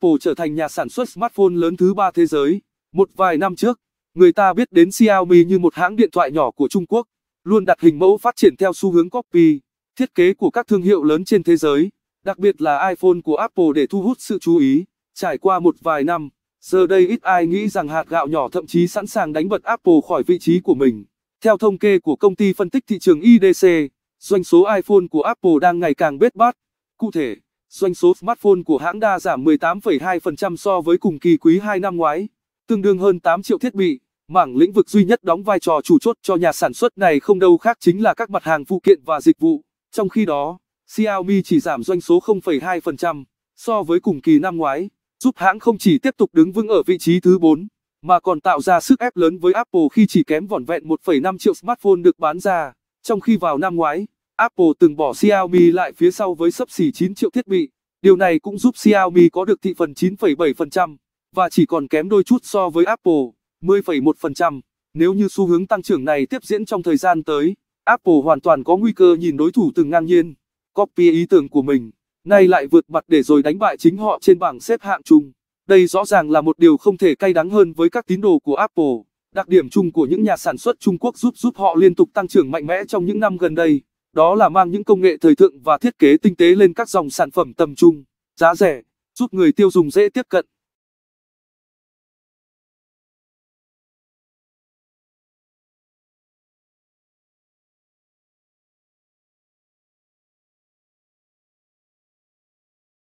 Apple trở thành nhà sản xuất smartphone lớn thứ ba thế giới. Một vài năm trước, người ta biết đến Xiaomi như một hãng điện thoại nhỏ của Trung Quốc, luôn đặt hình mẫu phát triển theo xu hướng copy, thiết kế của các thương hiệu lớn trên thế giới, đặc biệt là iPhone của Apple để thu hút sự chú ý. Trải qua một vài năm, giờ đây ít ai nghĩ rằng hạt gạo nhỏ thậm chí sẵn sàng đánh bật Apple khỏi vị trí của mình. Theo thống kê của công ty phân tích thị trường IDC, doanh số iPhone của Apple đang ngày càng bết bát. Cụ thể, Doanh số smartphone của hãng đa giảm 18,2% so với cùng kỳ quý 2 năm ngoái, tương đương hơn 8 triệu thiết bị. Mảng lĩnh vực duy nhất đóng vai trò chủ chốt cho nhà sản xuất này không đâu khác chính là các mặt hàng phụ kiện và dịch vụ. Trong khi đó, Xiaomi chỉ giảm doanh số 0,2% so với cùng kỳ năm ngoái, giúp hãng không chỉ tiếp tục đứng vững ở vị trí thứ 4, mà còn tạo ra sức ép lớn với Apple khi chỉ kém vỏn vẹn 1,5 triệu smartphone được bán ra, trong khi vào năm ngoái Apple từng bỏ Xiaomi lại phía sau với sấp xỉ 9 triệu thiết bị. Điều này cũng giúp Xiaomi có được thị phần 9,7% và chỉ còn kém đôi chút so với Apple, 10,1%. Nếu như xu hướng tăng trưởng này tiếp diễn trong thời gian tới, Apple hoàn toàn có nguy cơ nhìn đối thủ từng ngang nhiên, copy ý tưởng của mình, nay lại vượt mặt để rồi đánh bại chính họ trên bảng xếp hạng chung. Đây rõ ràng là một điều không thể cay đắng hơn với các tín đồ của Apple. Đặc điểm chung của những nhà sản xuất Trung Quốc giúp giúp họ liên tục tăng trưởng mạnh mẽ trong những năm gần đây đó là mang những công nghệ thời thượng và thiết kế tinh tế lên các dòng sản phẩm tầm trung, giá rẻ, giúp người tiêu dùng dễ tiếp cận.